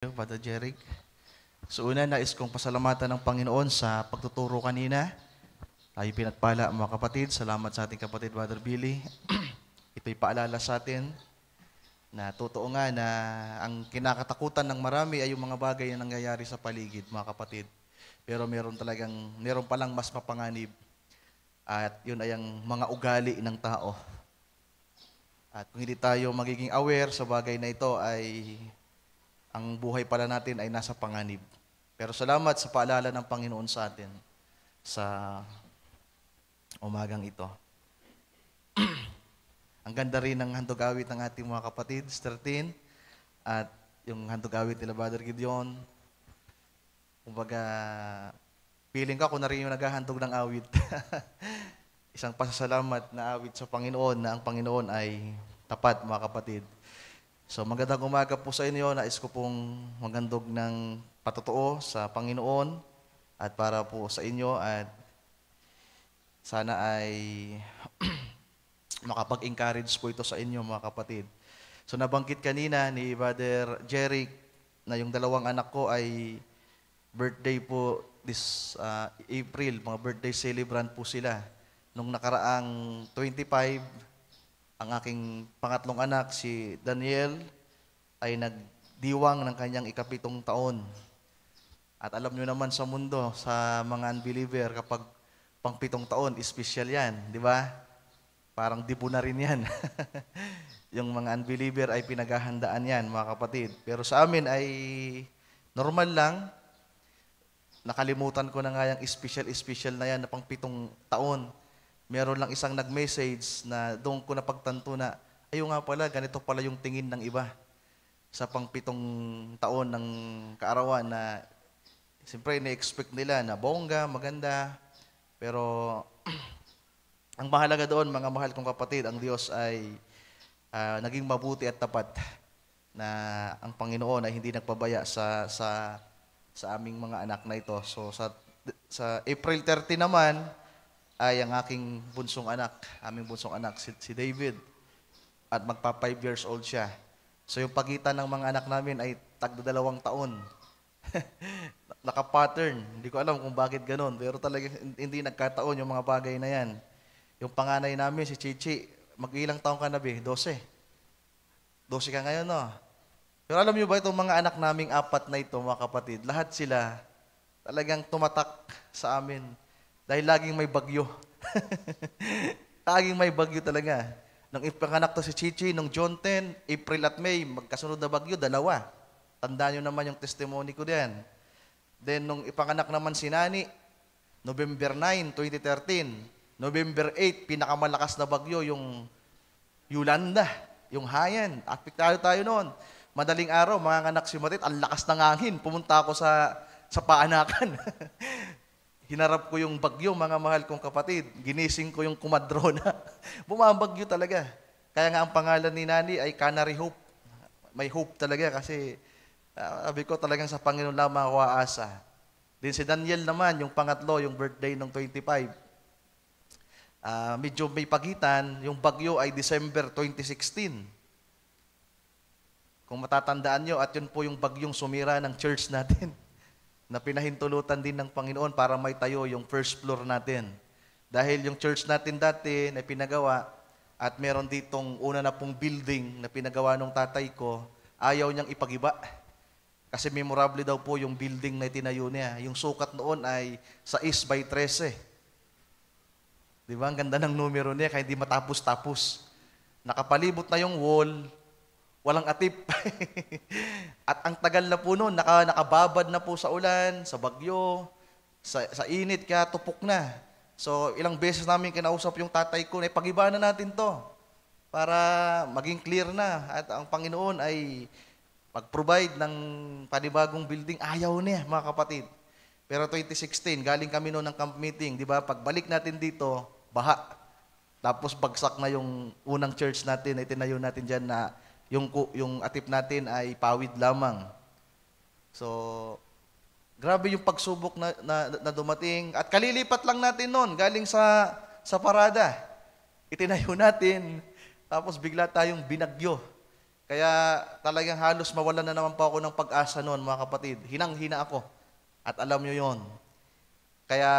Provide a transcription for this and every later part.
you, Brother Jeric. So una, nais kong pasalamatan ng Panginoon sa pagtuturo kanina. Tayo pinatpala mga kapatid. Salamat sa ating kapatid, Brother Billy. Ito'y paalala sa atin na totoo nga na ang kinakatakutan ng marami ay yung mga bagay na nangyayari sa paligid, mga kapatid. Pero meron talagang, meron palang mas mapanganib. At yun ay ang mga ugali ng tao. At kung hindi tayo magiging aware sa bagay na ito ay ang buhay pala natin ay nasa panganib. Pero salamat sa paalala ng Panginoon sa atin sa umagang ito. ang ganda rin ng handog awit ng ating mga kapatid, 13, at yung handog awit nila Brother Gideon. Kumbaga, feeling ko ako na rin yung naghahandog ng awit. Isang pasasalamat na awit sa Panginoon na ang Panginoon ay tapat, mga kapatid. So magandang umaga po sa inyo. Nais ko pong magandog ng patotoo sa Panginoon at para po sa inyo at sana ay makapag-encourage po ito sa inyo mga kapatid. So nabanggit kanina ni Brother Jeric na yung dalawang anak ko ay birthday po this uh, April, mga birthday celebrant po sila. Nung nakaraang 25, ang aking pangatlong anak, si Daniel, ay nagdiwang ng kanyang ikapitong taon. At alam nyo naman sa mundo, sa mga unbeliever, kapag pangpitong taon, special yan, di ba? Parang dibo na rin yan. yung mga unbeliever ay pinaghahandaan yan, mga kapatid. Pero sa amin ay normal lang. Nakalimutan ko na nga yung special-special na yan na pangpitong taon meron lang isang nag-message na doon ko napagtanto na, ayun nga pala, ganito pala yung tingin ng iba sa pangpitong taon ng kaarawan na siyempre na-expect nila na bongga, maganda, pero ang mahalaga doon, mga mahal kong kapatid, ang Diyos ay uh, naging mabuti at tapat na ang Panginoon ay hindi nagpabaya sa sa sa aming mga anak na ito. So sa sa April 30 naman, ay ang aking bunsong anak, aming bunsong anak, si, si David. At magpa 5 years old siya. So yung pagitan ng mga anak namin ay tagda dalawang taon. Naka-pattern. Hindi ko alam kung bakit ganun. Pero talaga hindi nagkataon yung mga bagay na yan. Yung panganay namin, si Chichi, mag-ilang taon ka na ba? 12. 12 ka ngayon, no? Pero alam niyo ba itong mga anak naming apat na ito, mga kapatid, lahat sila talagang tumatak sa amin dahil laging may bagyo. laging may bagyo talaga. Nung ipanganak to si Chichi, nung John 10, April at May, magkasunod na bagyo, dalawa. Tanda nyo naman yung testimony ko diyan. Then, nung ipanganak naman si Nani, November 9, 2013. November 8, pinakamalakas na bagyo, yung Yolanda, yung Hayan. Apektado tayo noon. Madaling araw, mga anak si Matit, ang lakas ng hangin. Pumunta ako sa sa paanakan. Hinarap ko yung bagyo, mga mahal kong kapatid. Ginising ko yung kumadrona. Bumabagyo talaga. Kaya nga ang pangalan ni Nani ay Canary Hope. May hope talaga kasi uh, sabi ko talagang sa Panginoon lamang ako aasa. Din si Daniel naman, yung pangatlo, yung birthday ng 25. Uh, medyo may pagitan, yung bagyo ay December 2016. Kung matatandaan nyo, at yun po yung bagyong sumira ng church natin. na pinahintulutan din ng Panginoon para may tayo yung first floor natin. Dahil yung church natin dati na pinagawa at meron ditong una na pong building na pinagawa nung tatay ko, ayaw niyang ipagiba. Kasi memorable daw po yung building na itinayo niya. Yung sukat noon ay 6 by 13. Di ba? Ang ganda ng numero niya kaya hindi matapos-tapos. Nakapalibot na yung wall, walang atip. At ang tagal na po noon, naka, nakababad na po sa ulan, sa bagyo, sa, sa init, kaya tupok na. So ilang beses namin kinausap yung tatay ko, eh, pag na natin to para maging clear na. At ang Panginoon ay mag-provide ng panibagong building. Ayaw niya, mga kapatid. Pero 2016, galing kami noon ng camp meeting, di ba? Pagbalik natin dito, baha. Tapos bagsak na yung unang church natin, itinayo natin dyan na yung, yung atip natin ay pawid lamang. So, grabe yung pagsubok na, na, na dumating. At kalilipat lang natin noon, galing sa, sa parada. Itinayo natin, tapos bigla tayong binagyo. Kaya talagang halos mawalan na naman pa ako ng pag-asa noon, mga kapatid. Hinang-hina ako. At alam nyo yon. Kaya,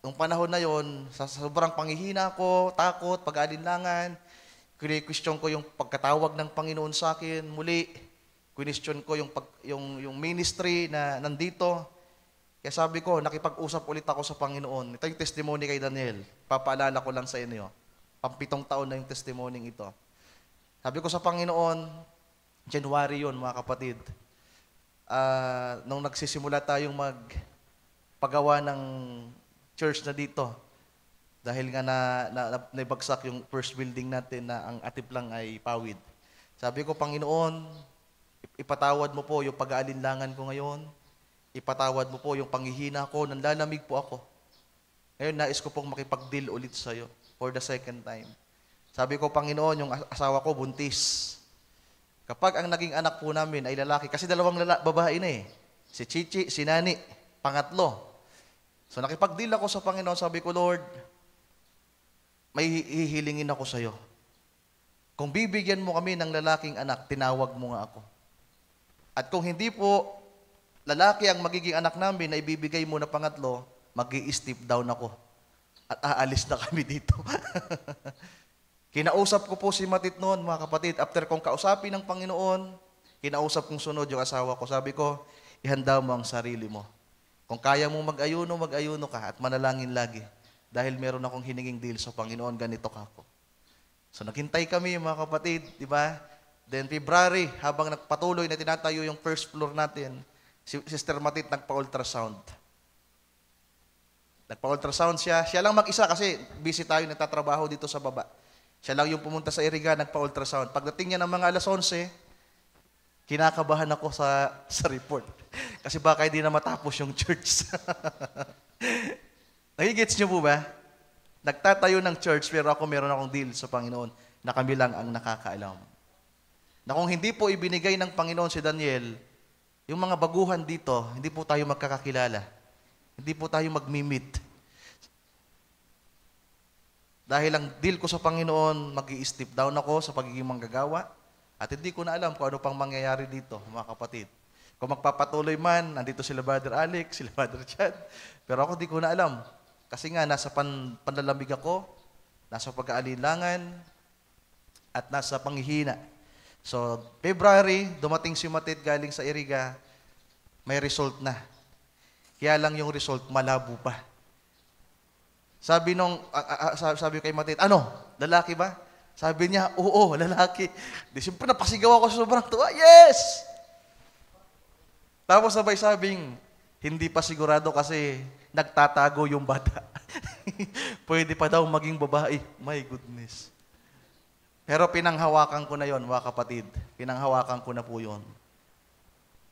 nung panahon na yon, sa sobrang panghihina ko, takot, pag-alinlangan, Kini-question ko yung pagkatawag ng Panginoon sa akin muli. Question ko yung, pag, yung, yung ministry na nandito. Kaya sabi ko, nakipag-usap ulit ako sa Panginoon. Ito yung testimony kay Daniel. Papaalala ko lang sa inyo. Pampitong taon na yung testimony ito. Sabi ko sa Panginoon, January yon mga kapatid. Uh, nung nagsisimula tayong magpagawa ng church na dito, dahil nga na, na, na naibagsak yung first building natin na ang atip lang ay pawid. Sabi ko, Panginoon, ipatawad mo po yung pag-aalinlangan ko ngayon. Ipatawad mo po yung panghihina ko. Nanlalamig po ako. Ngayon, nais ko pong makipag-deal ulit sa iyo for the second time. Sabi ko, Panginoon, yung asawa ko buntis. Kapag ang naging anak po namin ay lalaki, kasi dalawang lala, babae na eh. Si Chichi, si Nani, pangatlo. So nakipag-deal ako sa Panginoon. Sabi ko, Lord, may hihilingin ako sa iyo. Kung bibigyan mo kami ng lalaking anak, tinawag mo nga ako. At kung hindi po lalaki ang magiging anak namin na ibibigay mo na pangatlo, mag step down ako. At aalis na kami dito. kinausap ko po si Matit noon, mga kapatid. After kong kausapin ng Panginoon, kinausap kong sunod yung asawa ko. Sabi ko, ihanda mo ang sarili mo. Kung kaya mo mag-ayuno, mag-ayuno ka at manalangin lagi dahil meron akong hininging deal sa Panginoon, ganito ka ako. So naghintay kami mga kapatid, di ba? Then February, habang nagpatuloy na tinatayo yung first floor natin, si Sister Matit nagpa-ultrasound. Nagpa-ultrasound siya. Siya lang mag-isa kasi busy tayo, nagtatrabaho dito sa baba. Siya lang yung pumunta sa Iriga, nagpa-ultrasound. Pagdating niya ng mga alas 11, kinakabahan ako sa, sa report. Kasi baka hindi na matapos yung church. Nagigits niyo po ba? Nagtatayo ng church pero ako meron akong deal sa Panginoon na kami lang ang nakakaalam. Na kung hindi po ibinigay ng Panginoon si Daniel, yung mga baguhan dito, hindi po tayo magkakakilala. Hindi po tayo magmimit. Dahil ang deal ko sa Panginoon, mag step down ako sa pagiging manggagawa at hindi ko na alam kung ano pang mangyayari dito, mga kapatid. Kung magpapatuloy man, nandito sila Brother Alex, sila Brother Chad, pero ako hindi ko na alam kasi nga, nasa pan, panlalamig ako, nasa pag aalilangan at nasa panghihina. So, February, dumating si Matit galing sa Iriga, may result na. Kaya lang yung result, malabo pa. Sabi nung, a, a, sabi kay Matit, ano, lalaki ba? Sabi niya, oo, lalaki. Di siyempre napasigaw ako sa sobrang tuwa, ah, yes! Tapos sabay sabing, hindi pa sigurado kasi nagtatago yung bata. Pwede pa daw maging babae. My goodness. Pero pinanghawakan ko na yon, mga kapatid. Pinanghawakan ko na po yon.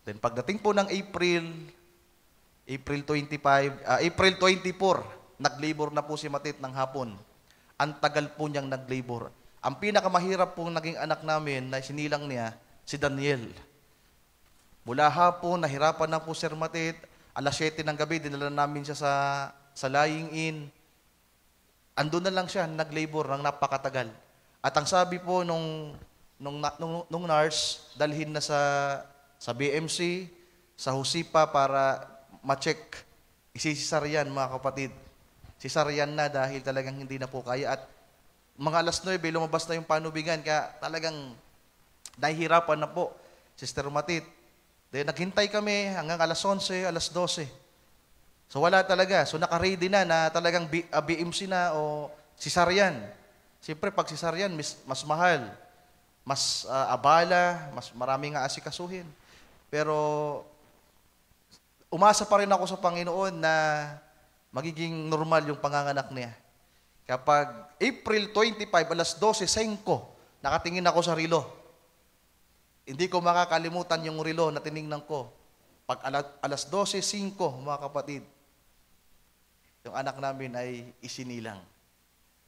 Then pagdating po ng April, April 25, uh, ah, April 24, naglabor na po si Matit ng hapon. Ang tagal po niyang naglabor. Ang pinakamahirap pong naging anak namin na sinilang niya, si Daniel. Mula hapon, nahirapan na po Sir Matit Alas 7 ng gabi, dinala namin siya sa, sa lying in. Andun na lang siya, naglabor labor ng napakatagal. At ang sabi po nung, nung, nung, nung nurse, dalhin na sa, sa BMC, sa Husipa para ma-check. Isisisaryan mga kapatid. Sisaryan na dahil talagang hindi na po kaya. At mga alas 9, lumabas na yung panubigan. Kaya talagang nahihirapan na po. Sister Matit, Then naghintay kami hanggang alas 11, alas 12. So wala talaga. So naka-ready na na talagang B, uh, ah, BMC na o sisaryan. Siyempre pag sisaryan, mas, mas mahal. Mas uh, abala, mas maraming asikasuhin. Pero umasa pa rin ako sa Panginoon na magiging normal yung panganganak niya. Kapag April 25, alas 12, 5, nakatingin ako sa relo. Hindi ko makakalimutan yung relo na tiningnan ko. Pag alas 12.05, mga kapatid, yung anak namin ay isinilang.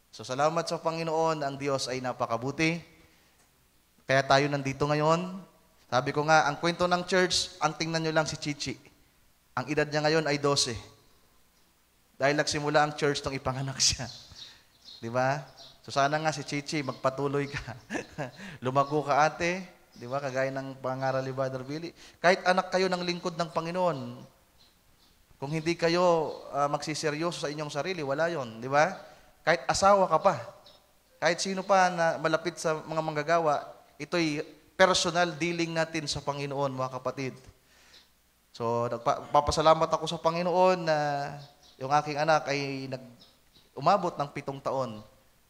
So salamat sa Panginoon, ang Diyos ay napakabuti. Kaya tayo nandito ngayon. Sabi ko nga, ang kwento ng church, ang tingnan nyo lang si Chichi. Ang edad niya ngayon ay 12. Dahil nagsimula ang church nung ipanganak siya. Di ba? So sana nga si Chichi, magpatuloy ka. Lumago ka ate, Di ba? Kagaya ng pangaral ni Brother Billy. Kahit anak kayo ng lingkod ng Panginoon, kung hindi kayo uh, magsiseryoso sa inyong sarili, wala yon, Di ba? Kahit asawa ka pa, kahit sino pa na malapit sa mga manggagawa, ito'y personal dealing natin sa Panginoon, mga kapatid. So, nagpapasalamat ako sa Panginoon na yung aking anak ay nag umabot ng pitong taon.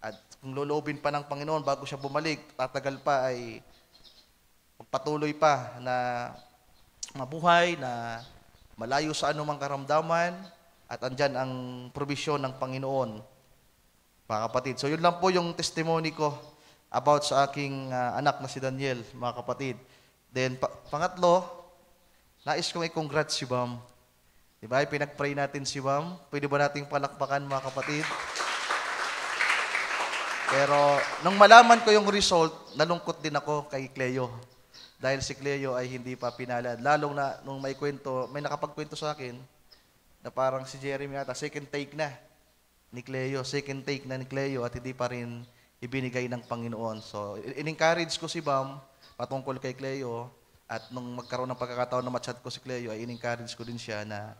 At kung loloobin pa ng Panginoon bago siya bumalik, tatagal pa ay magpatuloy pa na mabuhay, na malayo sa anumang karamdaman, at andyan ang provision ng Panginoon, mga kapatid. So yun lang po yung testimony ko about sa aking uh, anak na si Daniel, mga kapatid. Then pa- pangatlo, nais kong i-congrats si Bam. Di ba? Pinag-pray natin si Bam. Pwede ba nating palakpakan, mga kapatid? Pero nung malaman ko yung result, nalungkot din ako kay Cleo dahil si Cleo ay hindi pa pinalad. Lalong na nung may kwento, may nakapagkwento sa akin na parang si Jeremy ata, second take na ni Cleo, second take na ni Cleo at hindi pa rin ibinigay ng Panginoon. So, in-encourage ko si Bam patungkol kay Cleo at nung magkaroon ng pagkakataon na matchat ko si Cleo, ay in-encourage ko din siya na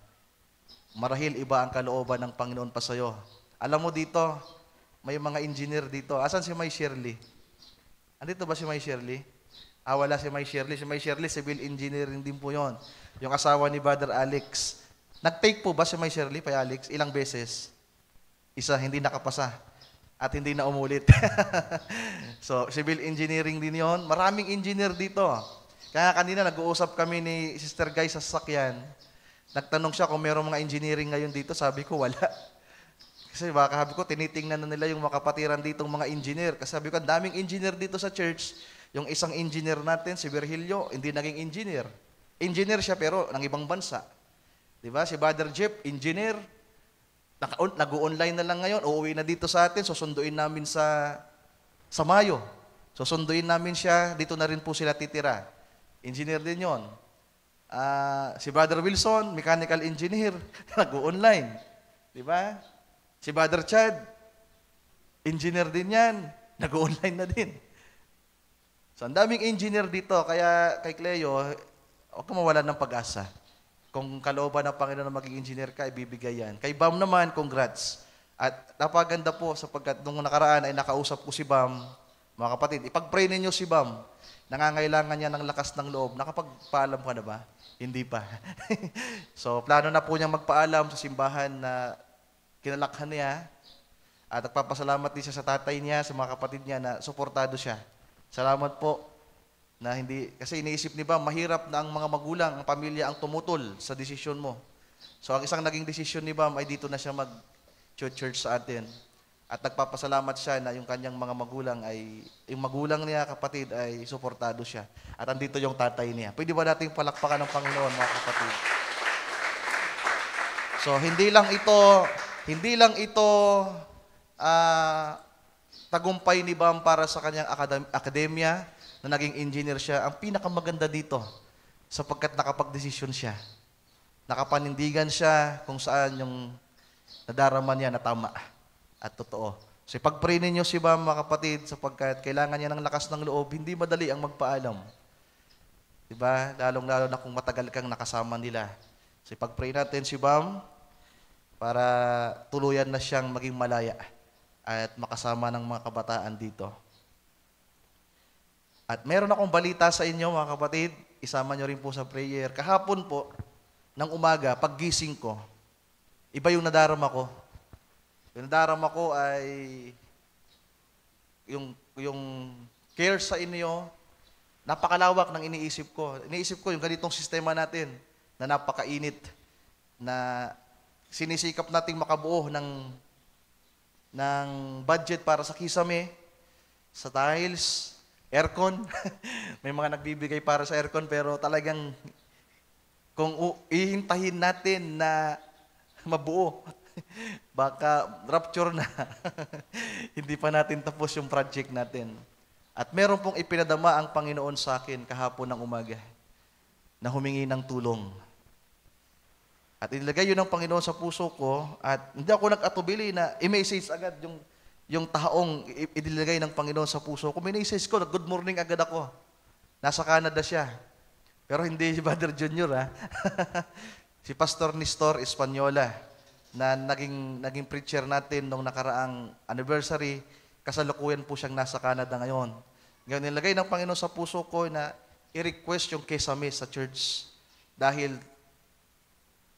marahil iba ang kalooban ng Panginoon pa sa'yo. Alam mo dito, may mga engineer dito. Asan si May Shirley? Andito ba si May Shirley? Ah, wala si May Shirley. Si May Shirley, civil engineering din po yon. Yung asawa ni Brother Alex. Nag-take po ba si May Shirley, Pay Alex, ilang beses? Isa, hindi nakapasa. At hindi na umulit. so, civil engineering din yon. Maraming engineer dito. Kaya kanina nag-uusap kami ni Sister Guy sa sasakyan. Nagtanong siya kung meron mga engineering ngayon dito. Sabi ko, wala. Kasi baka habi ko, tinitingnan na nila yung makapatiran ditong mga engineer. Kasi sabi ko, daming engineer dito sa church. Yung isang engineer natin, si Virgilio, hindi naging engineer. Engineer siya pero ng ibang bansa. Di ba? Si Brother Jeff, engineer. Nag-online na lang ngayon, uuwi na dito sa atin, susunduin namin sa, sa Mayo. Susunduin namin siya, dito na rin po sila titira. Engineer din yon. Uh, ah, si Brother Wilson, mechanical engineer, nag-online. Di ba? Si Brother Chad, engineer din yan, nag-online na din. So, ang daming engineer dito. Kaya kay Cleo, huwag ka mawalan ng pag-asa. Kung kalooban ng Panginoon na maging engineer ka, ibibigay yan. Kay Bam naman, congrats. At napaganda po sapagkat nung nakaraan ay nakausap ko si Bam. Mga kapatid, ipag-pray ninyo si Bam. Nangangailangan niya ng lakas ng loob. Nakapagpaalam ka na ba? Hindi pa. so, plano na po niyang magpaalam sa simbahan na kinalakhan niya. At nagpapasalamat din siya sa tatay niya, sa mga kapatid niya na suportado siya. Salamat po na hindi, kasi iniisip ni ba, mahirap na ang mga magulang, ang pamilya ang tumutol sa desisyon mo. So ang isang naging desisyon ni Bam ay dito na siya mag-church sa atin. At nagpapasalamat siya na yung kanyang mga magulang ay, yung magulang niya, kapatid, ay suportado siya. At andito yung tatay niya. Pwede ba nating palakpakan ng Panginoon, mga kapatid? So, hindi lang ito, hindi lang ito uh, Tagumpay ni Bam para sa kanyang akademya na naging engineer siya. Ang pinakamaganda dito sapagkat nakapagdesisyon siya. Nakapanindigan siya kung saan yung nadarama niya na tama at totoo. So ipag-pray ninyo si Bam, mga kapatid, sapagkat kailangan niya ng lakas ng loob. Hindi madali ang magpaalam. Diba? Lalong-lalo na kung matagal kang nakasama nila. So ipag-pray natin si Bam para tuluyan na siyang maging malaya at makasama ng mga kabataan dito. At meron akong balita sa inyo mga kapatid, isama nyo rin po sa prayer. Kahapon po, ng umaga, paggising ko, iba yung nadarama ko. Yung nadarama ko ay yung, yung care sa inyo, napakalawak ng iniisip ko. Iniisip ko yung ganitong sistema natin na napakainit, na sinisikap nating makabuo ng ng budget para sa kisame, sa tiles, aircon. May mga nagbibigay para sa aircon pero talagang kung ihintahin natin na mabuo, baka rapture na. Hindi pa natin tapos yung project natin. At meron pong ipinadama ang Panginoon sa akin kahapon ng umaga na humingi ng tulong at inilagay yun ng Panginoon sa puso ko at hindi ako nag-atubili na i-message agad yung, yung taong inilagay ng Panginoon sa puso ko. Minessage ko, na good morning agad ako. Nasa Canada siya. Pero hindi si Brother Junior ha. Ah. si Pastor Nestor Espanyola na naging, naging preacher natin nung nakaraang anniversary. Kasalukuyan po siyang nasa Canada ngayon. Ngayon, nilagay ng Panginoon sa puso ko na i-request yung kesame sa church. Dahil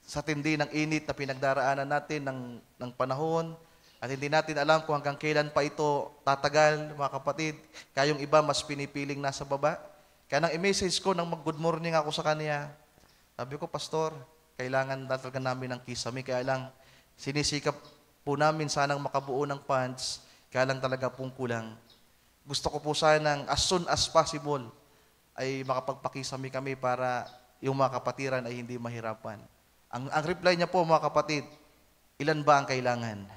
sa tindi ng init na pinagdaraanan natin ng, ng panahon, at hindi natin alam kung hanggang kailan pa ito tatagal, mga kapatid. Kayong iba mas pinipiling nasa baba. Kaya nang i-message ko, nang mag-good morning ako sa kanya, sabi ko, Pastor, kailangan talaga namin ng kisame. Kaya lang, sinisikap po namin sanang makabuo ng funds, kaya lang talaga pong kulang. Gusto ko po sanang as soon as possible ay makapagpakisami kami para yung mga kapatiran ay hindi mahirapan. Ang, ang reply niya po mga kapatid, ilan ba ang kailangan?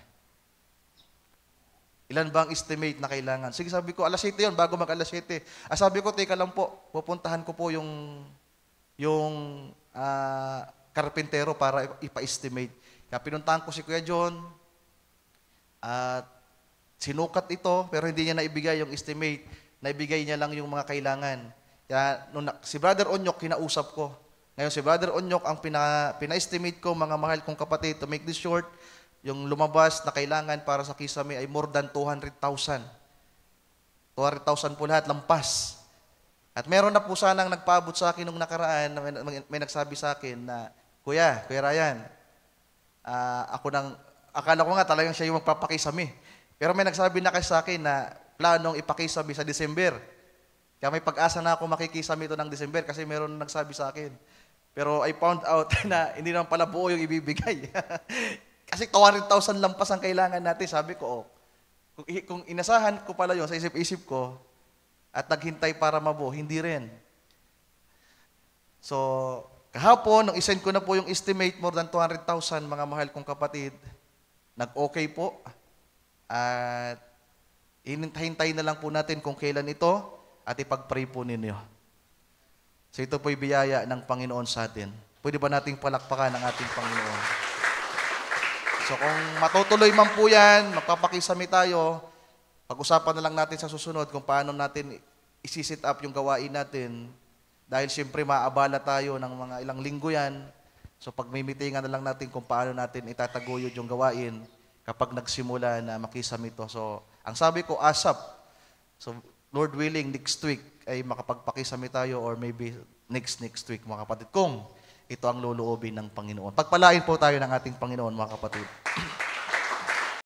Ilan ba ang estimate na kailangan? Sige sabi ko, alas 7 yun, bago mag alas 7. Ah, sabi ko, teka lang po, pupuntahan ko po yung, yung uh, karpintero para ipa-estimate. Kaya pinuntahan ko si Kuya John at sinukat ito pero hindi niya naibigay yung estimate. Naibigay niya lang yung mga kailangan. Kaya nung, si Brother Onyok, kinausap ko. Ngayon si Brother Onyok, ang pina, pina-estimate ko mga mahal kong kapatid, to make this short, yung lumabas na kailangan para sa kisame ay more than 200,000. 200,000 po lahat, lampas. At meron na po sanang nagpaabot sa akin nung nakaraan, may, may, may nagsabi sa akin na, Kuya, Kuya Ryan, uh, ako nang, akala ko nga talagang siya yung magpapakisami. Pero may nagsabi na kasi sa akin na planong ipakisami sa December. Kaya may pag-asa na ako makikisami ito ng December kasi meron nagsabi sa akin. Pero I found out na hindi naman pala buo yung ibibigay. Kasi 200,000 lampas ang kailangan natin. Sabi ko, oh, kung, kung inasahan ko pala yun sa isip-isip ko at naghintay para mabuo, hindi rin. So, kahapon, nung isend ko na po yung estimate more than 200,000, mga mahal kong kapatid, nag-okay po. At hintay na lang po natin kung kailan ito at ipag-pray po ninyo. So ito po'y biyaya ng Panginoon sa atin. Pwede ba nating palakpakan ang ating Panginoon? So kung matutuloy man po yan, magpapakisami tayo, pag-usapan na lang natin sa susunod kung paano natin isisit up yung gawain natin. Dahil siyempre maabala tayo ng mga ilang linggo yan. So pagmimitingan na lang natin kung paano natin itataguyod yung gawain kapag nagsimula na makisamito. So ang sabi ko, asap. So Lord willing, next week ay makapagpakisami tayo or maybe next next week mga kapatid kung ito ang luluobin ng Panginoon. Pagpalain po tayo ng ating Panginoon mga kapatid.